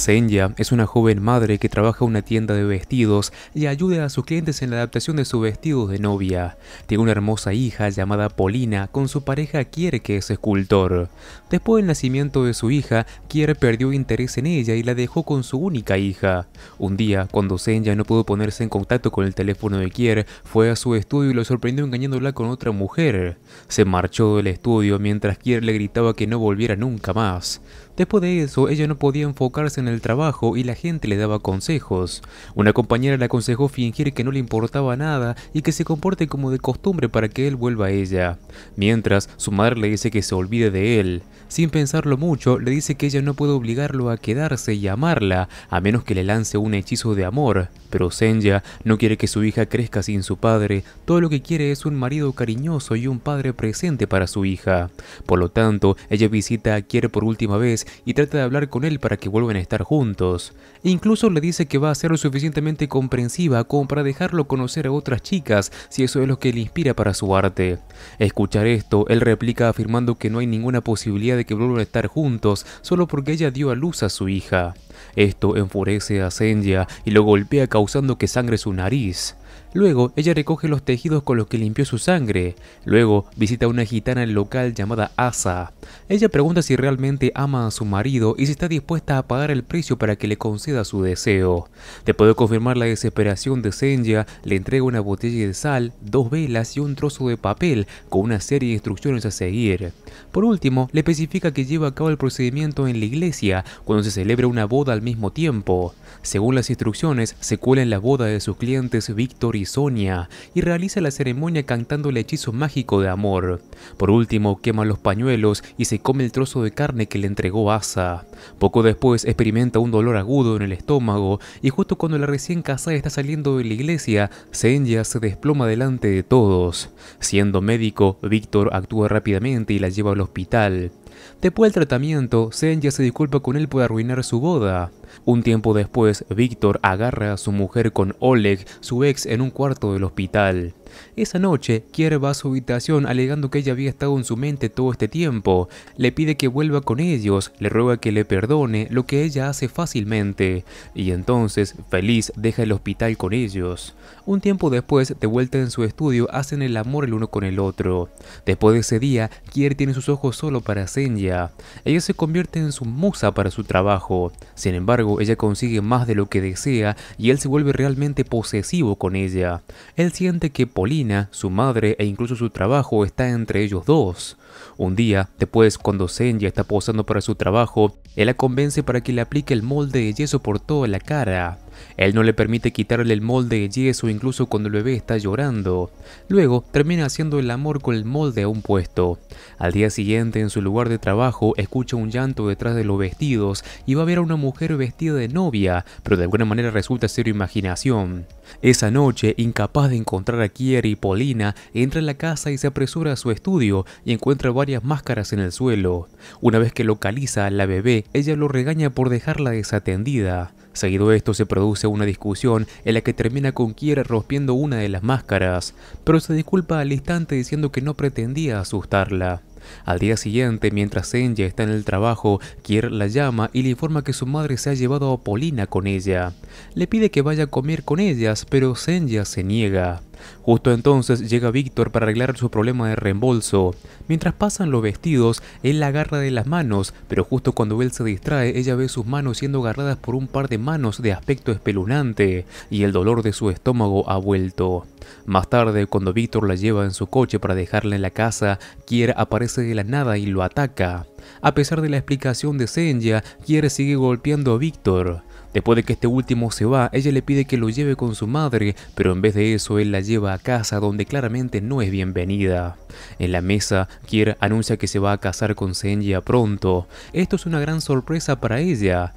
Senya es una joven madre que trabaja en una tienda de vestidos y ayuda a sus clientes en la adaptación de sus vestidos de novia. Tiene una hermosa hija llamada Polina con su pareja Kier que es escultor. Después del nacimiento de su hija, Kier perdió interés en ella y la dejó con su única hija. Un día, cuando Senya no pudo ponerse en contacto con el teléfono de Kier, fue a su estudio y lo sorprendió engañándola con otra mujer. Se marchó del estudio mientras Kier le gritaba que no volviera nunca más. Después de eso, ella no podía enfocarse en el trabajo y la gente le daba consejos. Una compañera le aconsejó fingir que no le importaba nada y que se comporte como de costumbre para que él vuelva a ella. Mientras, su madre le dice que se olvide de él. Sin pensarlo mucho, le dice que ella no puede obligarlo a quedarse y amarla, a menos que le lance un hechizo de amor. Pero Senja no quiere que su hija crezca sin su padre, todo lo que quiere es un marido cariñoso y un padre presente para su hija. Por lo tanto, ella visita a Kier por última vez y trata de hablar con él para que vuelvan a estar juntos. incluso le dice que va a ser lo suficientemente comprensiva como para dejarlo conocer a otras chicas si eso es lo que le inspira para su arte. Escuchar esto, él replica afirmando que no hay ninguna posibilidad de que vuelvan a estar juntos solo porque ella dio a luz a su hija. Esto enfurece a Senya y lo golpea causando que sangre su nariz. Luego, ella recoge los tejidos con los que limpió su sangre. Luego, visita a una gitana el local llamada Asa. Ella pregunta si realmente ama a su marido y si está dispuesta a pagar el precio para que le conceda su deseo. Después de confirmar la desesperación de Senja, le entrega una botella de sal, dos velas y un trozo de papel con una serie de instrucciones a seguir. Por último, le especifica que lleva a cabo el procedimiento en la iglesia cuando se celebra una boda al mismo tiempo. Según las instrucciones, se cuela en la boda de sus clientes Víctor y Sonia y realiza la ceremonia cantando el hechizo mágico de amor. Por último, quema los pañuelos y se come el trozo de carne que le entregó Asa. Poco después experimenta un dolor agudo en el estómago y justo cuando la recién casada está saliendo de la iglesia, Senya se desploma delante de todos. Siendo médico, Víctor actúa rápidamente y la lleva al hospital. Después del tratamiento, ya se disculpa con él por arruinar su boda. Un tiempo después, Víctor agarra a su mujer con Oleg, su ex, en un cuarto del hospital. Esa noche, Kier va a su habitación alegando que ella había estado en su mente todo este tiempo. Le pide que vuelva con ellos, le ruega que le perdone, lo que ella hace fácilmente. Y entonces, feliz, deja el hospital con ellos. Un tiempo después, de vuelta en su estudio, hacen el amor el uno con el otro. Después de ese día, Kier tiene sus ojos solo para Senya. Ella se convierte en su musa para su trabajo. Sin embargo, ella consigue más de lo que desea y él se vuelve realmente posesivo con ella. Él siente que Polina, su madre e incluso su trabajo está entre ellos dos. Un día, después cuando Senya está posando para su trabajo, él la convence para que le aplique el molde de yeso por toda la cara. Él no le permite quitarle el molde de yeso incluso cuando el bebé está llorando. Luego termina haciendo el amor con el molde a un puesto. Al día siguiente en su lugar de trabajo escucha un llanto detrás de los vestidos y va a ver a una mujer vestida de novia, pero de alguna manera resulta ser imaginación. Esa noche, incapaz de encontrar a Kier y Polina, entra en la casa y se apresura a su estudio y encuentra varias máscaras en el suelo. Una vez que localiza a la bebé, ella lo regaña por dejarla desatendida. Seguido esto se produce una discusión en la que termina con Kier rompiendo una de las máscaras, pero se disculpa al instante diciendo que no pretendía asustarla. Al día siguiente, mientras Senja está en el trabajo, Kier la llama y le informa que su madre se ha llevado a Polina con ella. Le pide que vaya a comer con ellas, pero Senja se niega. Justo entonces llega Víctor para arreglar su problema de reembolso. Mientras pasan los vestidos, él la agarra de las manos, pero justo cuando él se distrae, ella ve sus manos siendo agarradas por un par de manos de aspecto espeluznante, y el dolor de su estómago ha vuelto. Más tarde, cuando Víctor la lleva en su coche para dejarla en la casa, Kier aparece de la nada y lo ataca. A pesar de la explicación de Senya, Kier sigue golpeando a Víctor. Después de que este último se va, ella le pide que lo lleve con su madre, pero en vez de eso él la lleva a casa donde claramente no es bienvenida. En la mesa, Kier anuncia que se va a casar con Senya pronto. Esto es una gran sorpresa para ella,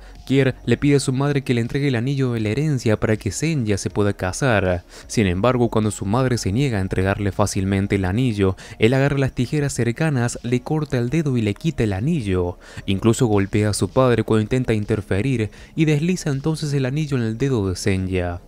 le pide a su madre que le entregue el anillo de la herencia para que Senya se pueda casar. Sin embargo, cuando su madre se niega a entregarle fácilmente el anillo, él agarra las tijeras cercanas, le corta el dedo y le quita el anillo. Incluso golpea a su padre cuando intenta interferir y desliza entonces el anillo en el dedo de Senya.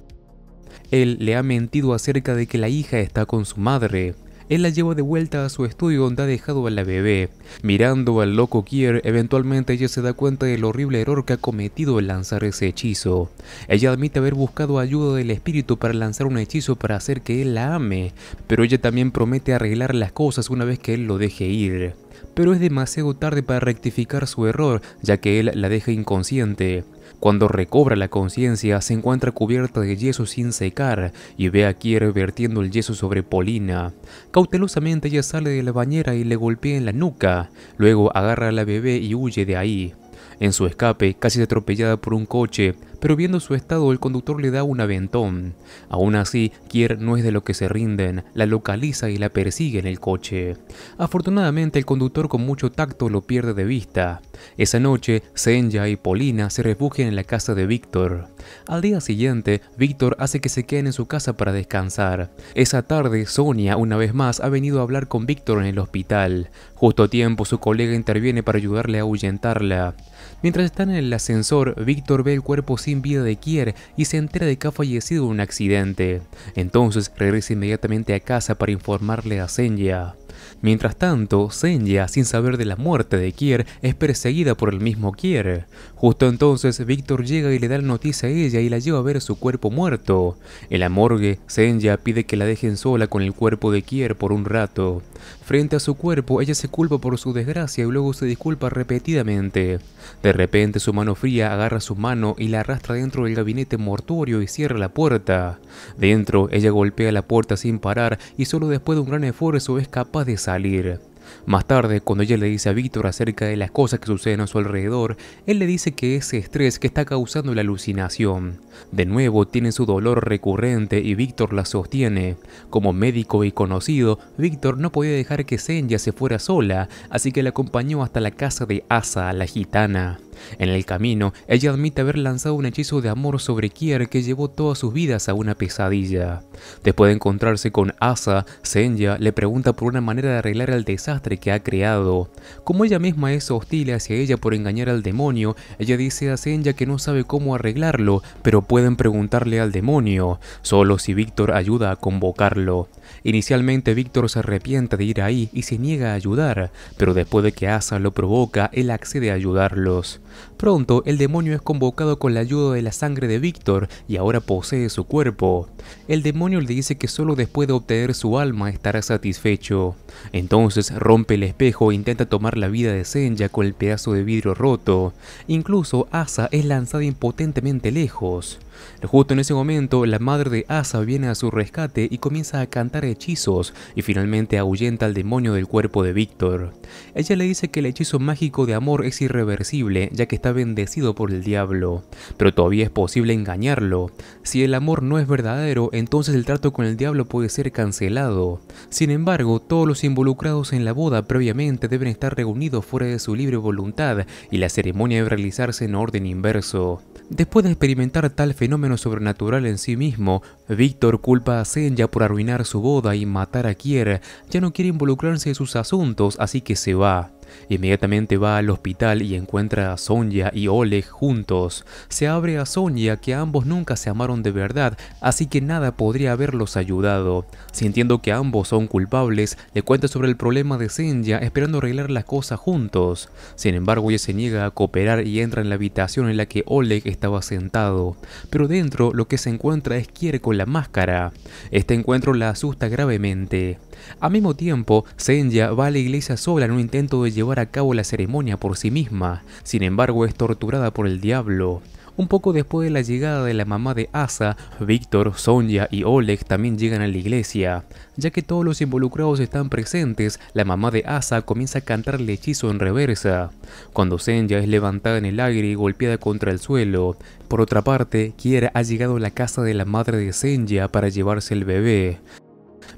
Él le ha mentido acerca de que la hija está con su madre. Él la lleva de vuelta a su estudio donde ha dejado a la bebé. Mirando al loco Kier, eventualmente ella se da cuenta del horrible error que ha cometido al lanzar ese hechizo. Ella admite haber buscado ayuda del espíritu para lanzar un hechizo para hacer que él la ame, pero ella también promete arreglar las cosas una vez que él lo deje ir. Pero es demasiado tarde para rectificar su error, ya que él la deja inconsciente. Cuando recobra la conciencia, se encuentra cubierta de yeso sin secar y ve a Kier vertiendo el yeso sobre Polina. Cautelosamente ella sale de la bañera y le golpea en la nuca. Luego agarra a la bebé y huye de ahí. En su escape, casi atropellada por un coche, pero viendo su estado el conductor le da un aventón. Aún así, Kier no es de lo que se rinden, la localiza y la persigue en el coche. Afortunadamente el conductor con mucho tacto lo pierde de vista. Esa noche, Senja y Polina se refugian en la casa de Víctor. Al día siguiente, Víctor hace que se queden en su casa para descansar. Esa tarde, Sonia una vez más ha venido a hablar con Víctor en el hospital. Justo a tiempo, su colega interviene para ayudarle a ahuyentarla. Mientras están en el ascensor, Víctor ve el cuerpo sin vida de Kier y se entera de que ha fallecido en un accidente. Entonces regresa inmediatamente a casa para informarle a Senya. Mientras tanto, Senya, sin saber de la muerte de Kier, es perseguida por el mismo Kier. Justo entonces, Víctor llega y le da la noticia a ella y la lleva a ver su cuerpo muerto. En la morgue, Senya pide que la dejen sola con el cuerpo de Kier por un rato. Frente a su cuerpo, ella se culpa por su desgracia y luego se disculpa repetidamente. De repente, su mano fría agarra su mano y la arrastra dentro del gabinete mortuorio y cierra la puerta. Dentro, ella golpea la puerta sin parar y solo después de un gran esfuerzo es capaz de salir. Más tarde, cuando ella le dice a Víctor acerca de las cosas que suceden a su alrededor, él le dice que ese estrés que está causando la alucinación. De nuevo, tiene su dolor recurrente y Víctor la sostiene. Como médico y conocido, Víctor no podía dejar que Senya se fuera sola, así que la acompañó hasta la casa de Asa, la gitana. En el camino, ella admite haber lanzado un hechizo de amor sobre Kier que llevó todas sus vidas a una pesadilla. Después de encontrarse con Asa, Senya le pregunta por una manera de arreglar el desastre que ha creado. Como ella misma es hostil hacia ella por engañar al demonio, ella dice a Senya que no sabe cómo arreglarlo, pero pueden preguntarle al demonio, solo si Víctor ayuda a convocarlo. Inicialmente Víctor se arrepiente de ir ahí y se niega a ayudar, pero después de que Asa lo provoca, él accede a ayudarlos. Pronto el demonio es convocado con la ayuda de la sangre de Víctor y ahora posee su cuerpo. El demonio le dice que solo después de obtener su alma estará satisfecho. Entonces rompe el espejo e intenta tomar la vida de Senja con el pedazo de vidrio roto. Incluso Asa es lanzada impotentemente lejos. Justo en ese momento, la madre de Asa viene a su rescate y comienza a cantar hechizos y finalmente ahuyenta al demonio del cuerpo de Víctor. Ella le dice que el hechizo mágico de amor es irreversible ya que está bendecido por el diablo, pero todavía es posible engañarlo. Si el amor no es verdadero, entonces el trato con el diablo puede ser cancelado. Sin embargo, todos los involucrados en la boda previamente deben estar reunidos fuera de su libre voluntad y la ceremonia debe realizarse en orden inverso. Después de experimentar tal felicidad, fenómeno sobrenatural en sí mismo. Víctor culpa a Senya por arruinar su boda y matar a Kier. Ya no quiere involucrarse en sus asuntos, así que se va. Inmediatamente va al hospital y encuentra a Sonia y Oleg juntos. Se abre a Sonia que ambos nunca se amaron de verdad, así que nada podría haberlos ayudado. Sintiendo que ambos son culpables, le cuenta sobre el problema de Senya, esperando arreglar las cosas juntos. Sin embargo, ella se niega a cooperar y entra en la habitación en la que Oleg estaba sentado. Pero dentro lo que se encuentra es Kier con la máscara. Este encuentro la asusta gravemente. Al mismo tiempo, Senya va a la iglesia sola en un intento de llevar a cabo la ceremonia por sí misma, sin embargo es torturada por el diablo. Un poco después de la llegada de la mamá de Asa, Víctor, Sonja y Oleg también llegan a la iglesia. Ya que todos los involucrados están presentes, la mamá de Asa comienza a cantar el hechizo en reversa, cuando Senja es levantada en el aire y golpeada contra el suelo. Por otra parte, Kiera ha llegado a la casa de la madre de Senja para llevarse el bebé.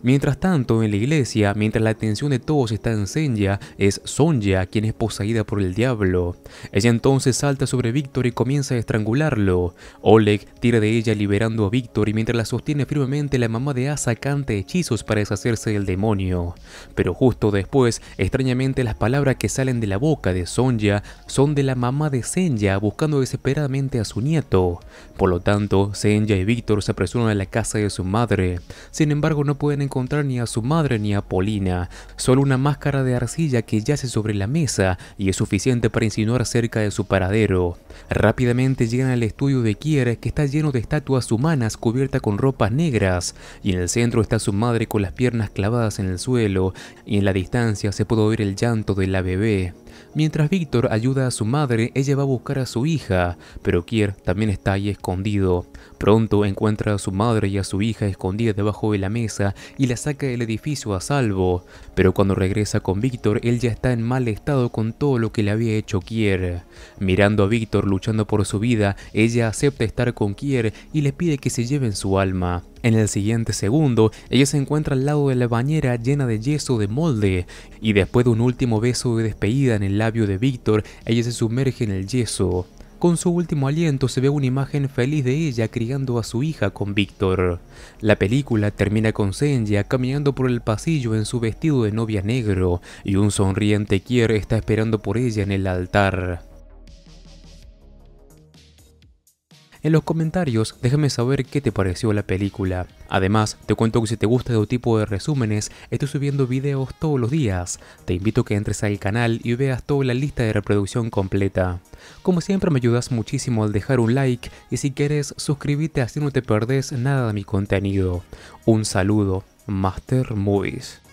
Mientras tanto, en la iglesia, mientras la atención de todos está en Senya, es Sonja quien es poseída por el diablo. Ella entonces salta sobre Víctor y comienza a estrangularlo. Oleg tira de ella liberando a Víctor y mientras la sostiene firmemente la mamá de Asa canta hechizos para deshacerse del demonio. Pero justo después, extrañamente las palabras que salen de la boca de Sonja son de la mamá de Senya buscando desesperadamente a su nieto. Por lo tanto, Senya y Víctor se apresuran a la casa de su madre. Sin embargo, no pueden encontrar ni a su madre ni a Polina, solo una máscara de arcilla que yace sobre la mesa y es suficiente para insinuar cerca de su paradero. Rápidamente llegan al estudio de Kier que está lleno de estatuas humanas cubiertas con ropas negras y en el centro está su madre con las piernas clavadas en el suelo y en la distancia se puede oír el llanto de la bebé. Mientras Víctor ayuda a su madre, ella va a buscar a su hija, pero Kier también está ahí escondido. Pronto encuentra a su madre y a su hija escondidas debajo de la mesa y la saca del edificio a salvo, pero cuando regresa con Víctor, él ya está en mal estado con todo lo que le había hecho Kier. Mirando a Víctor luchando por su vida, ella acepta estar con Kier y le pide que se lleven su alma. En el siguiente segundo, ella se encuentra al lado de la bañera llena de yeso de molde, y después de un último beso de despedida en el labio de Víctor, ella se sumerge en el yeso. Con su último aliento se ve una imagen feliz de ella criando a su hija con Víctor. La película termina con Senya caminando por el pasillo en su vestido de novia negro y un sonriente Kier está esperando por ella en el altar. En los comentarios déjame saber qué te pareció la película. Además, te cuento que si te gusta este tipo de resúmenes, estoy subiendo videos todos los días. Te invito a que entres al canal y veas toda la lista de reproducción completa. Como siempre me ayudas muchísimo al dejar un like y si quieres suscríbete así no te perdés nada de mi contenido. Un saludo, Master Movies.